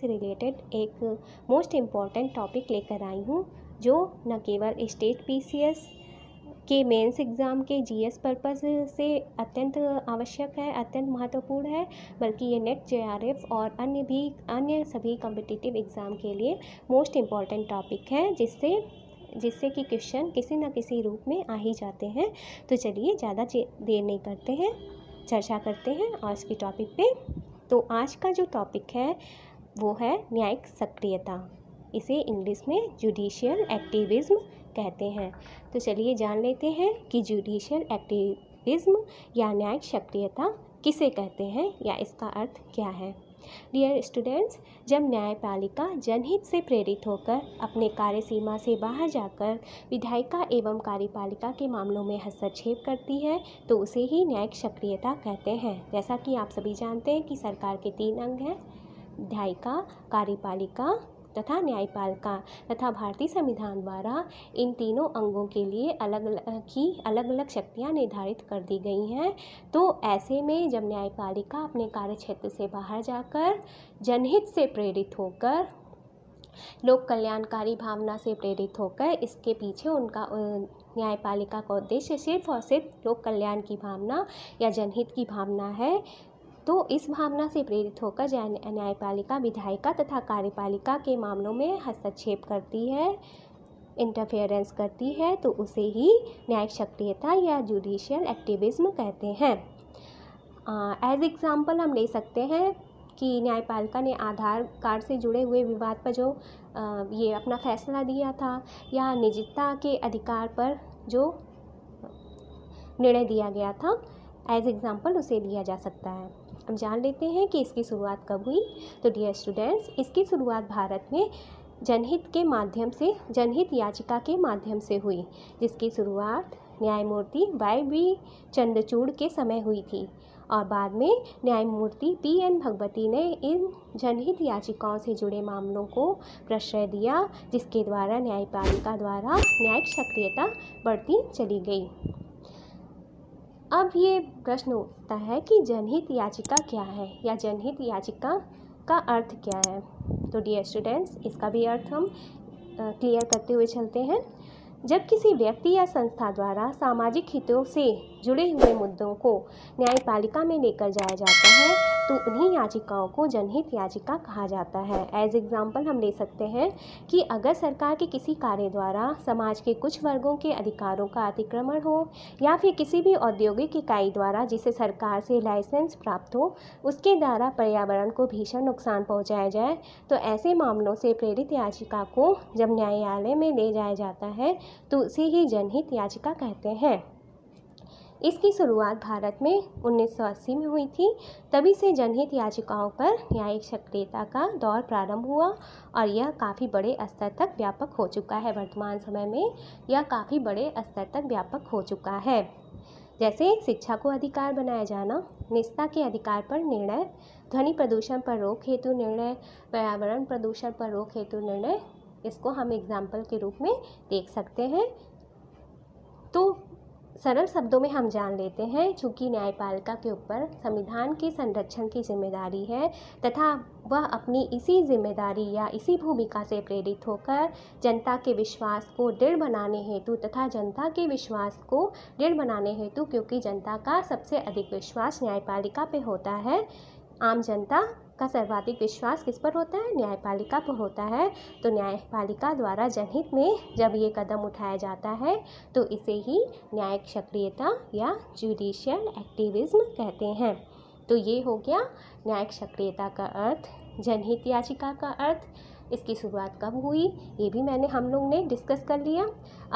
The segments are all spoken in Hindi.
से रिलेटेड एक मोस्ट इम्पॉर्टेंट टॉपिक लेकर आई हूँ जो न केवल स्टेट पीसीएस के मेंस एग्ज़ाम के जीएस पर्पस से अत्यंत आवश्यक है अत्यंत महत्वपूर्ण है बल्कि ये नेट जेआरएफ और अन्य भी अन्य सभी कॉम्पिटिटिव एग्ज़ाम के लिए मोस्ट इम्पॉर्टेंट टॉपिक है जिससे जिससे कि क्वेश्चन किसी न किसी रूप में आ ही जाते हैं तो चलिए ज़्यादा देर नहीं करते हैं चर्चा करते हैं आज के टॉपिक पे तो आज का जो टॉपिक है वो है न्यायिक सक्रियता इसे इंग्लिश में जुडिशियल एक्टिविज़्म कहते हैं तो चलिए जान लेते हैं कि जुडिशियल एक्टिविज़्म या न्यायिक सक्रियता किसे कहते हैं या इसका अर्थ क्या है डियर स्टूडेंट्स जब न्यायपालिका जनहित से प्रेरित होकर अपने कार्य सीमा से बाहर जाकर विधायिका एवं कार्यपालिका के मामलों में हस्तक्षेप करती है तो उसे ही न्यायिक सक्रियता कहते हैं जैसा कि आप सभी जानते हैं कि सरकार के तीन अंग हैं न्यायिका कार्यपालिका तथा न्यायपालिका तथा भारतीय संविधान द्वारा इन तीनों अंगों के लिए अलग की अलग अलग शक्तियाँ निर्धारित कर दी गई हैं तो ऐसे में जब न्यायपालिका अपने कार्य क्षेत्र से बाहर जाकर जनहित से प्रेरित होकर लोक कल्याणकारी भावना से प्रेरित होकर इसके पीछे उनका न्यायपालिका का उद्देश्य सिर्फ और सिर्फ लोक कल्याण की भावना या जनहित की भावना है तो इस भावना से प्रेरित होकर जय न्यायपालिका विधायिका तथा कार्यपालिका के मामलों में हस्तक्षेप करती है इंटरफेरेंस करती है तो उसे ही न्यायिक सक्रियता या जुडिशियल एक्टिविज्म कहते हैं एज एग्ज़ाम्पल हम ले सकते हैं कि न्यायपालिका ने आधार कार्ड से जुड़े हुए विवाद पर जो आ, ये अपना फैसला दिया था या निजता के अधिकार पर जो निर्णय दिया गया था एज एग्ज़ाम्पल उसे लिया जा सकता है अब जान लेते हैं कि इसकी शुरुआत कब हुई तो डियर स्टूडेंट्स इसकी शुरुआत भारत में जनहित के माध्यम से जनहित याचिका के माध्यम से हुई जिसकी शुरुआत न्यायमूर्ति वाई बी चंद्रचूड़ के समय हुई थी और बाद में न्यायमूर्ति पी एन भगवती ने इन जनहित याचिकाओं से जुड़े मामलों को प्रश्रय दिया जिसके द्वारा न्यायपालिका द्वारा न्यायिक सक्रियता बढ़ती चली गई अब ये प्रश्न उठता है कि जनहित याचिका क्या है या जनहित याचिका का अर्थ क्या है तो डियर स्टूडेंट्स इसका भी अर्थ हम क्लियर करते हुए चलते हैं जब किसी व्यक्ति या संस्था द्वारा सामाजिक हितों से जुड़े हुए मुद्दों को न्यायपालिका में लेकर जाया जाता है तो उन्हीं याचिकाओं को जनहित याचिका कहा जाता है एज एग्ज़ाम्पल हम ले सकते हैं कि अगर सरकार के किसी कार्य द्वारा समाज के कुछ वर्गों के अधिकारों का अतिक्रमण हो या फिर किसी भी औद्योगिक इकाई द्वारा जिसे सरकार से लाइसेंस प्राप्त हो उसके द्वारा पर्यावरण को भीषण नुकसान पहुँचाया जाए तो ऐसे मामलों से प्रेरित याचिका को जब न्यायालय में ले जाया जाता है तो उसे ही जनहित याचिका कहते हैं इसकी शुरुआत भारत में 1980 में हुई थी तभी से जनहित याचिकाओं पर न्यायिक सक्रियता का दौर प्रारंभ हुआ और यह काफ़ी बड़े स्तर तक व्यापक हो चुका है वर्तमान समय में यह काफ़ी बड़े स्तर तक व्यापक हो चुका है जैसे शिक्षा को अधिकार बनाया जाना निष्ठा के अधिकार पर निर्णय ध्वनि प्रदूषण पर रोक हेतु निर्णय पर्यावरण प्रदूषण पर रोक हेतु निर्णय इसको हम एग्जाम्पल के रूप में देख सकते हैं तो सरल शब्दों में हम जान लेते हैं चूँकि न्यायपालिका के ऊपर संविधान के संरक्षण की जिम्मेदारी है तथा वह अपनी इसी जिम्मेदारी या इसी भूमिका से प्रेरित होकर जनता के विश्वास को दृढ़ बनाने हेतु तथा जनता के विश्वास को दृढ़ बनाने हेतु क्योंकि जनता का सबसे अधिक विश्वास न्यायपालिका पे होता है आम जनता का सर्वाधिक विश्वास किस पर होता है न्यायपालिका पर होता है तो न्यायपालिका द्वारा जनहित में जब ये कदम उठाया जाता है तो इसे ही न्यायिक सक्रियता या जुडिशियल एक्टिविज्म कहते हैं तो ये हो गया न्यायिक सक्रियता का अर्थ जनहित याचिका का अर्थ इसकी शुरुआत कब हुई ये भी मैंने हम लोग ने डिस्कस कर लिया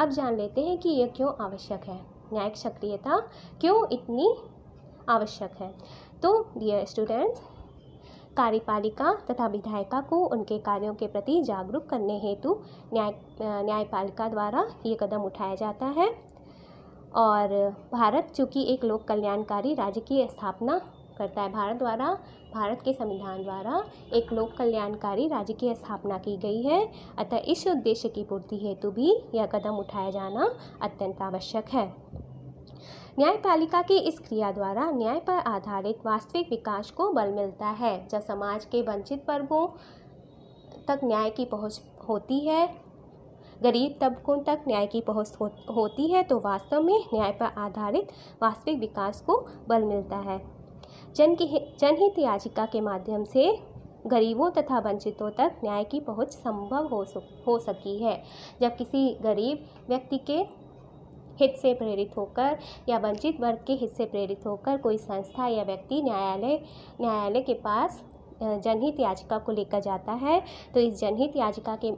अब जान लेते हैं कि यह क्यों आवश्यक है न्यायिक सक्रियता क्यों इतनी आवश्यक है तो डियर स्टूडेंट्स कार्यपालिका तथा विधायिका को उनके कार्यों के प्रति जागरूक करने हेतु न्याय न्यायपालिका द्वारा ये कदम उठाया जाता है और भारत चूँकि एक लोक कल्याणकारी राज्य की स्थापना करता है भारत द्वारा भारत के संविधान द्वारा एक लोक कल्याणकारी राज्य की स्थापना की गई है अतः इस उद्देश्य की पूर्ति हेतु भी यह कदम उठाया जाना अत्यंत आवश्यक है न्यायपालिका की इस क्रिया द्वारा न्याय पर आधारित वास्तविक विकास को बल मिलता है जब समाज के वंचित वर्गों तक न्याय की पहुंच होती है गरीब तबकों तक न्याय की पहुंच हो, होती है तो वास्तव में न्याय पर आधारित वास्तविक विकास को बल मिलता है जन की जनहित याचिका के माध्यम से गरीबों तथा वंचितों तक न्याय की पहुंच संभव हो सक, हो सकी है जब किसी गरीब व्यक्ति के हित से प्रेरित होकर या वंचित वर्ग के हित से प्रेरित होकर कोई संस्था या व्यक्ति न्यायालय न्यायालय के पास जनहित याचिका को लेकर जाता है तो इस जनहित याचिका के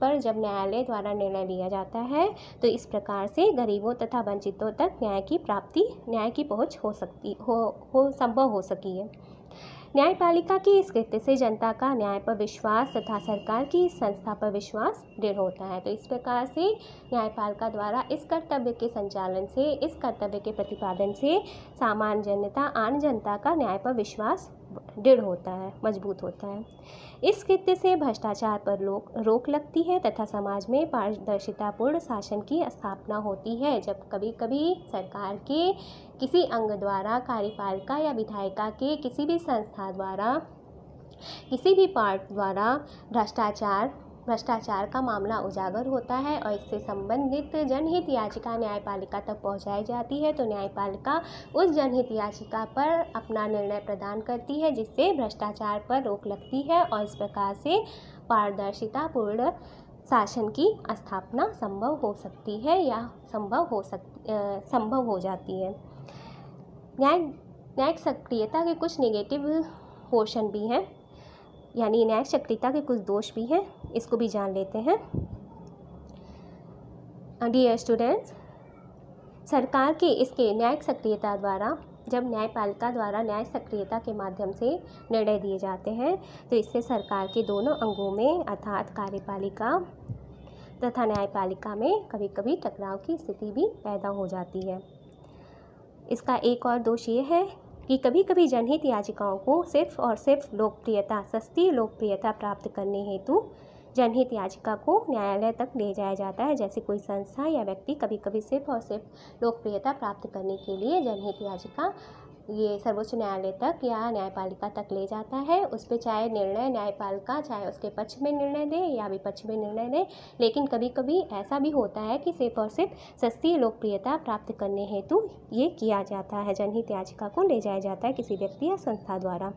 पर जब न्यायालय द्वारा निर्णय लिया जाता है तो इस प्रकार से गरीबों तथा वंचितों तक न्याय की प्राप्ति न्याय की पहुंच हो सकती हो हो संभव हो सकी है न्यायपालिका की इस कृत्य से जनता का न्याय पर विश्वास तथा सरकार की इस संस्था पर विश्वास दृढ़ होता है तो इस प्रकार से न्यायपालिका द्वारा इस कर्तव्य के संचालन से इस कर्तव्य के प्रतिपादन से सामान्य जनता आम जनता का न्याय पर विश्वास दृढ़ होता है मजबूत होता है इस कृत्य से भ्रष्टाचार पर लोग रोक लगती है तथा समाज में पारदर्शितापूर्ण शासन की स्थापना होती है जब कभी कभी सरकार के किसी अंग द्वारा कार्यपालिका या विधायिका के किसी भी संस्था द्वारा किसी भी पार्ट द्वारा भ्रष्टाचार भ्रष्टाचार का मामला उजागर होता है और इससे संबंधित जनहित याचिका न्यायपालिका तक पहुँचाई जाती है तो न्यायपालिका उस जनहित याचिका पर अपना निर्णय प्रदान करती है जिससे भ्रष्टाचार पर रोक लगती है और इस प्रकार से पारदर्शितापूर्ण शासन की स्थापना संभव हो सकती है या संभव हो सकती संभव हो जाती है न्याय न्यायिक सक्रियता के कुछ नेगेटिव पोर्शन भी हैं यानी न्यायिक सक्रियता के कुछ दोष भी हैं इसको भी जान लेते हैं डियर स्टूडेंट्स सरकार के इसके न्यायिक सक्रियता द्वारा जब न्यायपालिका द्वारा न्याय सक्रियता के माध्यम से निर्णय दिए जाते हैं तो इससे सरकार के दोनों अंगों में अर्थात कार्यपालिका तथा न्यायपालिका में कभी कभी टकराव की स्थिति भी पैदा हो जाती है इसका एक और दोष ये है कि कभी कभी जनहित याचिकाओं को सिर्फ और सिर्फ लोकप्रियता सस्ती लोकप्रियता प्राप्त करने हेतु जनहित याचिका को न्यायालय तक ले जाया जाता है जैसे कोई संस्था या व्यक्ति कभी कभी सिर्फ और सिर्फ लोकप्रियता प्राप्त करने के लिए जनहित याचिका ये सर्वोच्च न्यायालय तक या न्यायपालिका तक ले जाता है उस पर चाहे निर्णय न्यायपालिका चाहे उसके पक्ष में निर्णय दे या विपक्ष में निर्णय दे लेकिन कभी कभी ऐसा भी होता है कि सिर्फ और सिर्फ सस्ती लोकप्रियता प्राप्त करने हेतु ये किया जाता है जनहित याचिका को ले जाया जाता है किसी व्यक्ति या संस्था द्वारा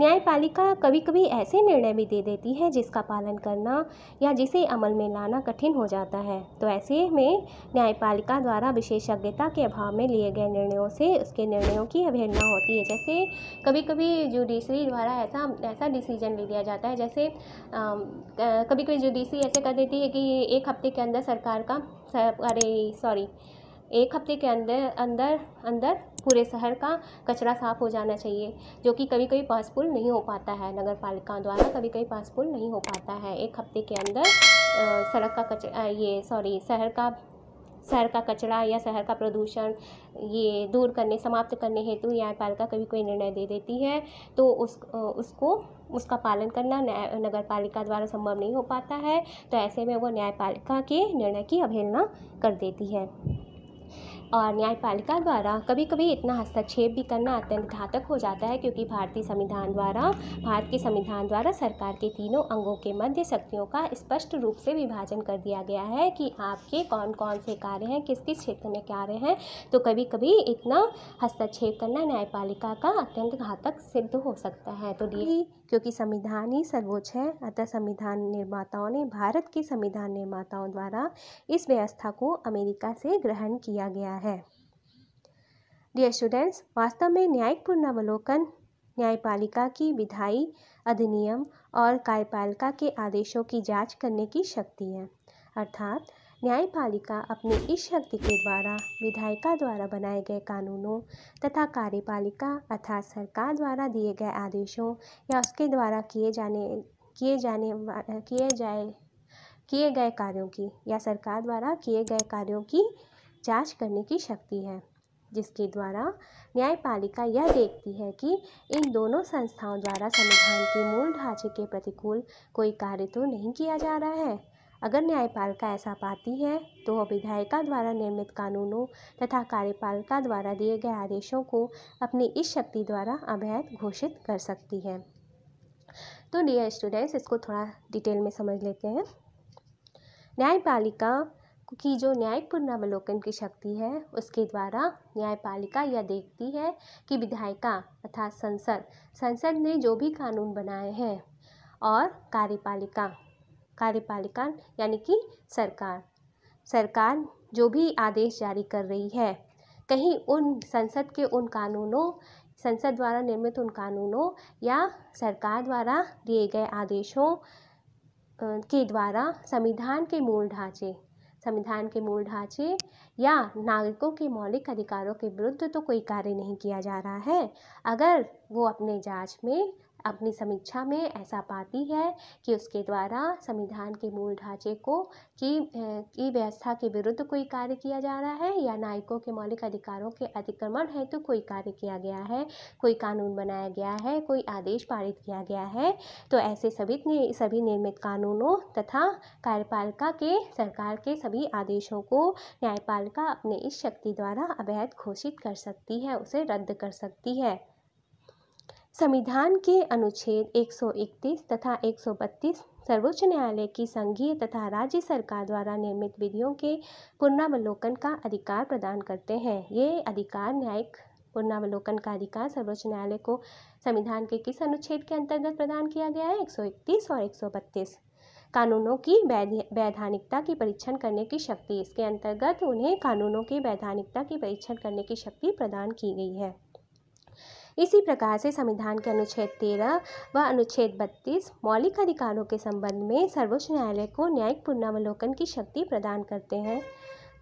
न्यायपालिका कभी कभी ऐसे निर्णय भी दे देती है जिसका पालन करना या जिसे अमल में लाना कठिन हो जाता है तो ऐसे में न्यायपालिका द्वारा विशेषज्ञता के अभाव में लिए गए निर्णयों से उसके निर्णयों की अवहेलना होती है जैसे कभी कभी जुडिशरी द्वारा ऐसा ऐसा डिसीजन ले लिया जाता है जैसे आ, कभी कभी जुडिशरी ऐसे कर देती है कि एक हफ्ते के अंदर सरकार का सर, अरे सॉरी एक हफ्ते के अंदर अंदर अंदर पूरे शहर का कचरा साफ हो जाना चाहिए जो कि कभी कभी पुल नहीं हो पाता है नगर पालिका द्वारा कभी कभी पुल नहीं हो पाता है एक हफ्ते के अंदर सड़क का कचरा ये सॉरी शहर का शहर का कचरा या शहर का प्रदूषण ये दूर करने समाप्त करने हेतु न्यायपालिका कभी कोई निर्णय दे देती है तो उस उसको उसका पालन करना नगर पालिका द्वारा संभव नहीं हो पाता है तो ऐसे में वो न्यायपालिका के निर्णय की अवहेलना कर देती है और न्यायपालिका द्वारा कभी कभी इतना हस्तक्षेप भी करना अत्यंत घातक हो जाता है क्योंकि भारतीय संविधान द्वारा भारत के संविधान द्वारा सरकार के तीनों अंगों के मध्य शक्तियों का स्पष्ट रूप से विभाजन कर दिया गया है कि आपके कौन कौन से कार्य हैं किस किस क्षेत्र में कार्य हैं तो कभी कभी इतना हस्तक्षेप करना न्यायपालिका का अत्यंत घातक सिद्ध हो सकता है तो डी क्योंकि संविधान ही सर्वोच्च है अतः संविधान निर्माताओं ने भारत के संविधान निर्माताओं द्वारा इस व्यवस्था को अमेरिका से ग्रहण किया गया है डियर स्टूडेंट्स वास्तव में न्यायिक पुनरावलोकन न्यायपालिका की विधायी अधिनियम और कार्यपालिका के आदेशों की जांच करने की शक्ति है अर्थात न्यायपालिका अपनी इस शक्ति के द्वारा विधायिका द्वारा बनाए गए कानूनों तथा कार्यपालिका अर्थात सरकार द्वारा दिए गए आदेशों या उसके द्वारा किए जाने किए जाने किए जाए किए गए कार्यों की या सरकार द्वारा किए गए कार्यों की जांच करने की शक्ति है जिसके द्वारा न्यायपालिका यह देखती है कि इन दोनों संस्थाओं द्वारा संविधान के मूल ढांचे के प्रतिकूल कोई कार्य तो नहीं किया जा रहा है अगर न्यायपालिका ऐसा पाती है तो वह विधायिका द्वारा निर्मित कानूनों तथा कार्यपालिका द्वारा दिए गए आदेशों को अपनी इस शक्ति द्वारा अवैध घोषित कर सकती है तो डियर स्टूडेंट्स इसको थोड़ा डिटेल में समझ लेते हैं न्यायपालिका की जो न्याय पुनर्वलोकन की शक्ति है उसके द्वारा न्यायपालिका यह देखती है कि विधायिका अर्थात संसद संसद ने जो भी कानून बनाए हैं और कार्यपालिका कार्यपालिका यानी कि सरकार सरकार जो भी आदेश जारी कर रही है कहीं उन संसद के उन कानूनों संसद द्वारा निर्मित उन कानूनों या सरकार द्वारा दिए गए आदेशों के द्वारा संविधान के मूल ढांचे संविधान के मूल ढांचे या नागरिकों के मौलिक अधिकारों के विरुद्ध तो कोई कार्य नहीं किया जा रहा है अगर वो अपने जांच में अपनी समीक्षा में ऐसा पाती है कि उसके द्वारा संविधान के मूल ढांचे को की की व्यवस्था के विरुद्ध कोई कार्य किया जा रहा है या नायकों के मौलिक अधिकारों के अतिक्रमण हेतु तो कोई कार्य किया गया है कोई कानून बनाया गया है कोई आदेश पारित किया गया है तो ऐसे सभी सभी निर्मित कानूनों तथा कार्यपालिका के सरकार के सभी आदेशों को न्यायपालिका अपने इस शक्ति द्वारा अवैध घोषित कर सकती है उसे रद्द कर सकती है संविधान के अनुच्छेद 131 तथा 132 सर्वोच्च न्यायालय की संघीय तथा राज्य सरकार द्वारा निर्मित विधियों के पुनरावलोकन का अधिकार प्रदान करते हैं ये अधिकार न्यायिक पुनरावलोकन का अधिकार सर्वोच्च न्यायालय को संविधान के किस अनुच्छेद के अंतर्गत प्रदान किया गया है 131 और 132 कानूनों की वैधानिकता की परीक्षण करने की शक्ति इसके अंतर्गत उन्हें कानूनों की वैधानिकता की परीक्षण करने की शक्ति प्रदान की गई है इसी प्रकार से संविधान के अनुच्छेद तेरह व अनुच्छेद बत्तीस मौलिक अधिकारों के संबंध में सर्वोच्च न्यायालय को न्यायिक पुनरावलोकन की शक्ति प्रदान करते हैं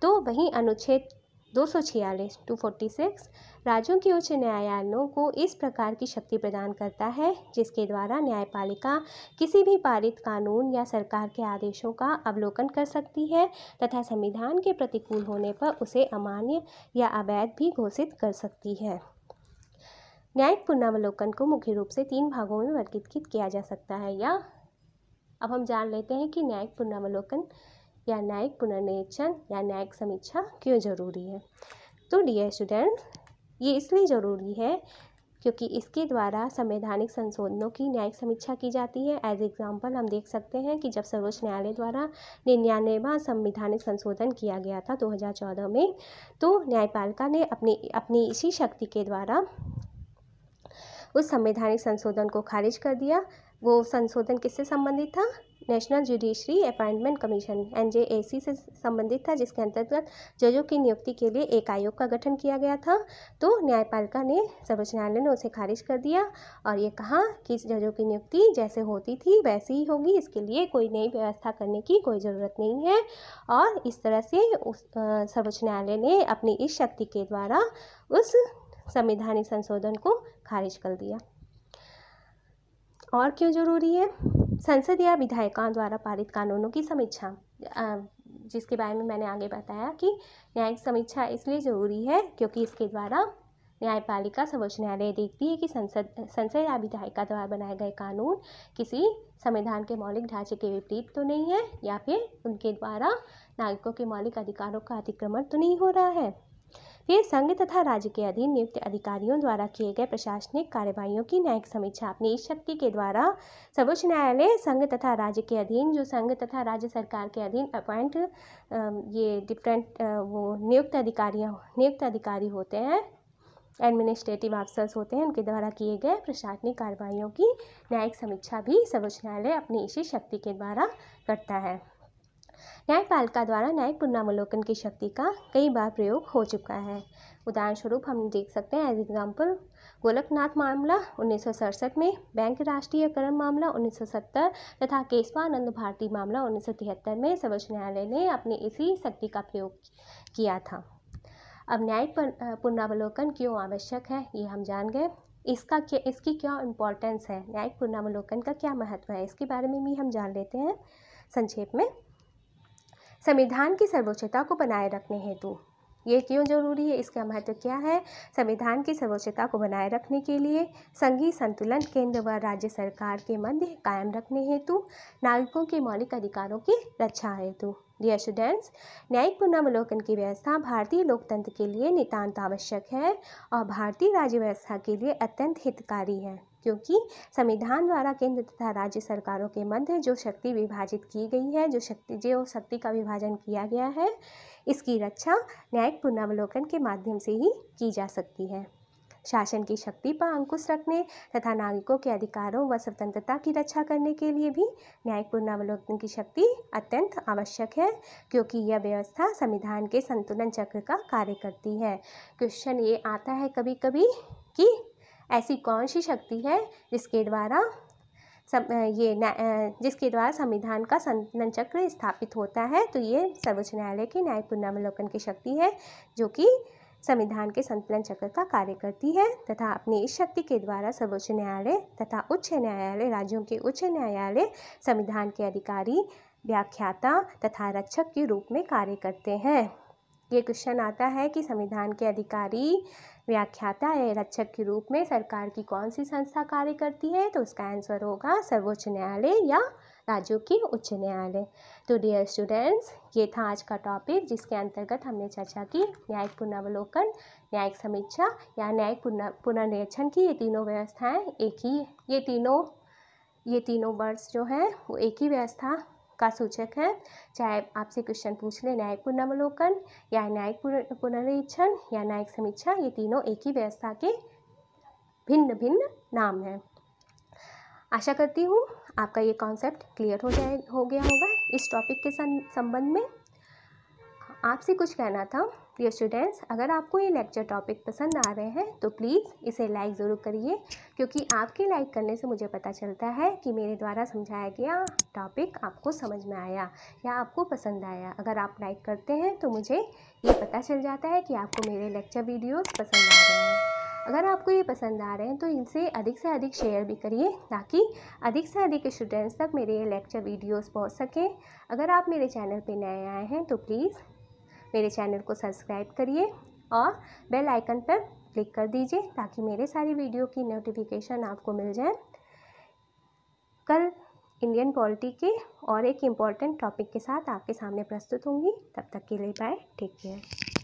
तो वहीं अनुच्छेद दो सौ छियालीस टू फोर्टी सिक्स राज्यों के उच्च न्यायालयों को इस प्रकार की शक्ति प्रदान करता है जिसके द्वारा न्यायपालिका किसी भी पारित कानून या सरकार के आदेशों का अवलोकन कर सकती है तथा संविधान के प्रतिकूल होने पर उसे अमान्य या अवैध भी घोषित कर सकती है न्यायिक पुनरावलोकन को मुख्य रूप से तीन भागों में वर्गीकृत किया जा सकता है या अब हम जान लेते हैं कि न्यायिक पुनरावलोकन या न्यायिक पुनर्निरीक्षण या न्यायिक समीक्षा क्यों ज़रूरी है तो डी स्टूडेंट ये इसलिए ज़रूरी है क्योंकि इसके द्वारा संवैधानिक संशोधनों की न्यायिक समीक्षा की जाती है एज एग्जाम्पल हम देख सकते हैं कि जब सर्वोच्च न्यायालय द्वारा निन्यानवे संवैधानिक संशोधन किया गया था 2014 में तो न्यायपालिका ने अपनी अपनी इसी शक्ति के द्वारा उस संवैधानिक संशोधन को खारिज कर दिया वो संशोधन किससे संबंधित था नेशनल जुडिशरी अपॉइंटमेंट कमीशन एन से संबंधित था जिसके अंतर्गत जजों की नियुक्ति के लिए एक आयोग का गठन किया गया था तो न्यायपालिका ने सर्वोच्च न्यायालय ने उसे खारिज कर दिया और ये कहा कि जजों की नियुक्ति जैसे होती थी वैसे ही होगी इसके लिए कोई नई व्यवस्था करने की कोई ज़रूरत नहीं है और इस तरह से उस सर्वोच्च न्यायालय ने अपनी इस शक्ति के द्वारा उस संविधानिक संशोधन को खारिज कर दिया और क्यों ज़रूरी है संसद या विधायिकाओं द्वारा पारित कानूनों की समीक्षा जिसके बारे में मैंने आगे बताया कि न्यायिक समीक्षा इसलिए ज़रूरी है क्योंकि इसके द्वारा न्यायपालिका सर्वोच्च न्यायालय देखती है कि संसद संसद या विधायिका द्वारा बनाए गए कानून किसी संविधान के मौलिक ढांचे के विपरीत तो नहीं है या फिर उनके द्वारा नागरिकों के मौलिक अधिकारों का अतिक्रमण तो नहीं हो रहा है ये संघ तथा राज्य के अधीन नियुक्त अधिकारियों द्वारा किए गए प्रशासनिक कार्यवाहियों की न्यायिक समीक्षा अपनी इस शक्ति के द्वारा सर्वोच्च न्यायालय संघ तथा राज्य के अधीन जो संघ तथा राज्य सरकार के अधीन अपॉइंट ये डिफरेंट वो नियुक्त अधिकारियाँ नियुक्त अधिकारी होते हैं एडमिनिस्ट्रेटिव अफसर्स होते हैं उनके द्वारा किए गए प्रशासनिक कार्रवाइयों की न्यायिक समीक्षा भी सर्वोच्च न्यायालय अपनी इसी शक्ति के द्वारा करता है न्यायपालिका द्वारा न्यायिक पुनरावलोकन की शक्ति का कई बार प्रयोग हो चुका है उदाहरण स्वरूप हम देख सकते हैं एज एग्जाम्पल गोलकनाथ मामला उन्नीस में बैंक राष्ट्रीयकरण मामला 1970 तथा केशवानंद भारती मामला 1973 में सर्वोच्च न्यायालय ने अपनी इसी शक्ति का प्रयोग किया था अब न्यायिक पुनर्वलोकन क्यों आवश्यक है ये हम जान गए इसका क्या इसकी क्या इम्पोर्टेंस है न्यायिक पुनर्वलोकन का क्या महत्व है इसके बारे में भी हम जान लेते हैं संक्षेप में संविधान की सर्वोच्चता को बनाए रखने हेतु ये क्यों जरूरी है इसका महत्व क्या है संविधान की सर्वोच्चता को बनाए रखने के लिए संघीय संतुलन केंद्र व राज्य सरकार के मध्य कायम रखने हेतु नागरिकों के मौलिक अधिकारों की रक्षा हेतु डियर स्टूडेंट्स न्यायिक पुनर्वलोकन की व्यवस्था भारतीय लोकतंत्र के लिए नितांत आवश्यक है और भारतीय राज्य व्यवस्था के लिए अत्यंत हितकारी है क्योंकि संविधान द्वारा केंद्र तथा राज्य सरकारों के मध्य जो शक्ति विभाजित की गई है जो शक्ति जो शक्ति का विभाजन किया गया है इसकी रक्षा न्यायिक पुनर्वलोकन के माध्यम से ही की जा सकती है शासन की शक्ति पर अंकुश रखने तथा नागरिकों के अधिकारों व स्वतंत्रता की रक्षा करने के लिए भी न्यायिक पुनर्वलोकन की शक्ति अत्यंत आवश्यक है क्योंकि यह व्यवस्था संविधान के संतुलन चक्र का कार्य करती है क्वेश्चन ये आता है कभी कभी कि ऐसी कौन सी शक्ति है जिसके द्वारा सब ये जिसके द्वारा संविधान का संतुलन चक्र स्थापित होता है तो ये सर्वोच्च न्यायालय की न्याय पुनर्वलोकन की शक्ति है जो कि संविधान के संतुलन चक्र का कार्य करती है तथा अपनी इस शक्ति के द्वारा सर्वोच्च न्यायालय तथा उच्च न्यायालय राज्यों के उच्च न्यायालय संविधान के अधिकारी व्याख्याता तथा रक्षक के रूप में कार्य करते हैं ये क्वेश्चन आता है कि संविधान के अधिकारी व्याख्याता या रक्षक के रूप में सरकार की कौन सी संस्था कार्य करती है तो उसका आंसर होगा सर्वोच्च न्यायालय या राज्यों की उच्च न्यायालय तो डियर स्टूडेंट्स ये था आज का टॉपिक जिसके अंतर्गत हमने चर्चा की न्यायिक पुनर्वलोकन न्यायिक समीक्षा या न्यायिक पुनः पुनर्निरीक्षण की ये तीनों व्यवस्थाएँ एक ही ये तीनों ये तीनों वर्ड्स जो हैं वो एक ही व्यवस्था का सूचक है चाहे आपसे क्वेश्चन पूछ ले न्यायिक पुनर्वलोकन या न्यायिक पुनरीक्षण या न्यायिक समीक्षा ये तीनों एक ही व्यवस्था के भिन्न भिन्न नाम हैं आशा करती हूँ आपका ये कॉन्सेप्ट क्लियर हो जाए हो गया होगा इस टॉपिक के संबंध में आपसे कुछ कहना था प्रिय स्टूडेंट्स अगर आपको ये लेक्चर टॉपिक पसंद आ रहे हैं तो प्लीज़ इसे लाइक ज़रूर करिए क्योंकि आपके लाइक करने से मुझे पता चलता है कि मेरे द्वारा समझाया गया टॉपिक आपको समझ में आया या आपको पसंद आया अगर आप लाइक करते हैं तो मुझे ये पता चल जाता है कि आपको मेरे लेक्चर वीडियोज़ पसंद आ रहे हैं अगर आपको ये पसंद आ रहे हैं तो इनसे अधिक से अधिक शेयर भी करिए ताकि अधिक से अधिक स्टूडेंट्स तक मेरे ये लेक्चर वीडियोस पहुंच सकें अगर आप मेरे चैनल पे नए आए हैं तो प्लीज़ मेरे चैनल को सब्सक्राइब करिए और बेल आइकन पर क्लिक कर दीजिए ताकि मेरे सारी वीडियो की नोटिफिकेशन आपको मिल जाए कल इंडियन पॉलिटी के और एक इम्पॉर्टेंट टॉपिक के साथ आपके सामने प्रस्तुत होंगी तब तक के लिए बाय टेक केयर